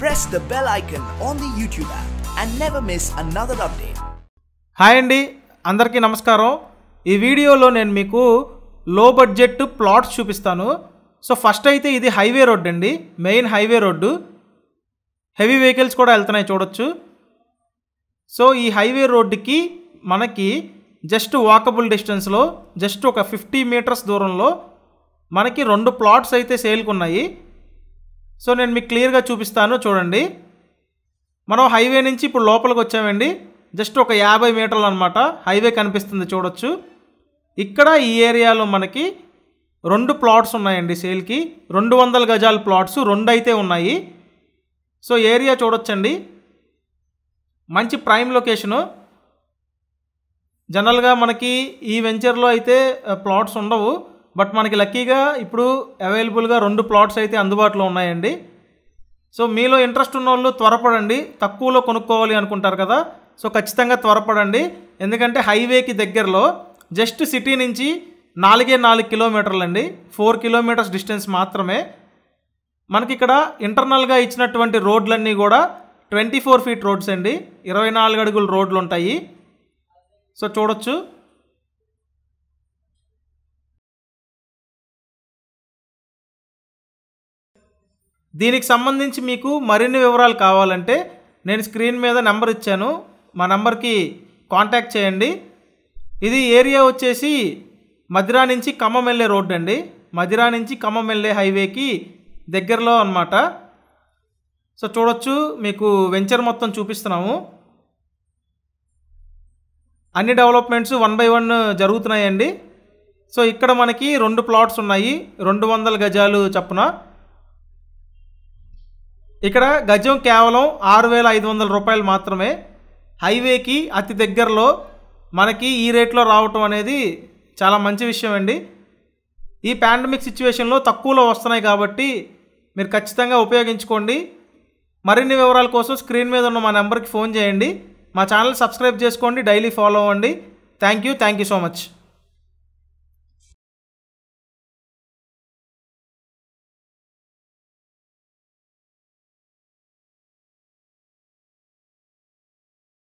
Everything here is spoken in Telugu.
press the bell icon on the YouTube app and never miss another update hi అండి అందరికీ నమస్కారం ఈ వీడియోలో నేను మీకు లో బడ్జెట్ ప్లాట్స్ చూపిస్తాను సో ఫస్ట్ అయితే ఇది హైవే రోడ్ అండి main highway road heavy vehicles కూడా వెళ్తున్నాయి చూడొచ్చు సో ఈ హైవే రోడ్డుకి మనకి జస్ట్ వాకబుల్ డిస్టెన్స్లో జస్ట్ ఒక ఫిఫ్టీ మీటర్స్ దూరంలో మనకి రెండు ప్లాట్స్ అయితే సేల్కున్నాయి సో నేను మీకు క్లియర్గా చూపిస్తాను చూడండి మనం హైవే నుంచి ఇప్పుడు లోపలికి వచ్చామండి జస్ట్ ఒక యాభై మీటర్లు అనమాట హైవే కనిపిస్తుంది చూడొచ్చు ఇక్కడ ఈ ఏరియాలో మనకి రెండు ప్లాట్స్ ఉన్నాయండి సేల్కి రెండు వందల గజాల ప్లాట్స్ రెండు అయితే ఉన్నాయి సో ఏరియా చూడొచ్చండి మంచి ప్రైమ్ లొకేషను జనరల్గా మనకి ఈ వెంచర్లో అయితే ప్లాట్స్ ఉండవు బట్ మనకి లక్కీగా ఇప్పుడు అవైలబుల్గా రెండు ప్లాట్స్ అయితే అందుబాటులో ఉన్నాయండి సో మీలో ఇంట్రెస్ట్ ఉన్న వాళ్ళు త్వరపడండి తక్కువలో కొనుక్కోవాలి అనుకుంటారు కదా సో ఖచ్చితంగా త్వరపడండి ఎందుకంటే హైవేకి దగ్గరలో జస్ట్ సిటీ నుంచి నాలుగే నాలుగు కిలోమీటర్లు అండి ఫోర్ కిలోమీటర్స్ డిస్టెన్స్ మాత్రమే మనకి ఇక్కడ ఇంటర్నల్గా ఇచ్చినటువంటి రోడ్లన్నీ కూడా ట్వంటీ ఫోర్ ఫీట్ రోడ్స్ అండి ఇరవై నాలుగు అడుగుల రోడ్లు ఉంటాయి సో చూడొచ్చు దీనికి సంబంధించి మీకు మరిన్ని వివరాలు కావాలంటే నేను స్క్రీన్ మీద నెంబర్ ఇచ్చాను మా నెంబర్కి కాంటాక్ట్ చేయండి ఇది ఏరియా వచ్చేసి మధిరా నుంచి ఖమ్మం వెళ్ళే రోడ్డు అండి మధిరా నుంచి ఖమ్మం వెళ్ళే హైవేకి దగ్గరలో అనమాట సో చూడొచ్చు మీకు వెంచర్ మొత్తం చూపిస్తున్నాము అన్ని డెవలప్మెంట్స్ వన్ బై వన్ జరుగుతున్నాయండి సో ఇక్కడ మనకి రెండు ప్లాట్స్ ఉన్నాయి రెండు వందల గజాలు చప్పున ఇక్కడ గజం కేవలం ఆరు వేల ఐదు వందల రూపాయలు మాత్రమే హైవేకి అతి దగ్గరలో మనకి ఈ రేట్లో రావటం అనేది చాలా మంచి విషయం అండి ఈ పాండమిక్ సిచ్యువేషన్లో తక్కువలో వస్తున్నాయి కాబట్టి మీరు ఖచ్చితంగా ఉపయోగించుకోండి మరిన్ని వివరాల కోసం స్క్రీన్ మీద ఉన్న మా నెంబర్కి ఫోన్ చేయండి మా ఛానల్ సబ్స్క్రైబ్ చేసుకోండి డైలీ ఫాలో అవ్వండి thank you thank you so much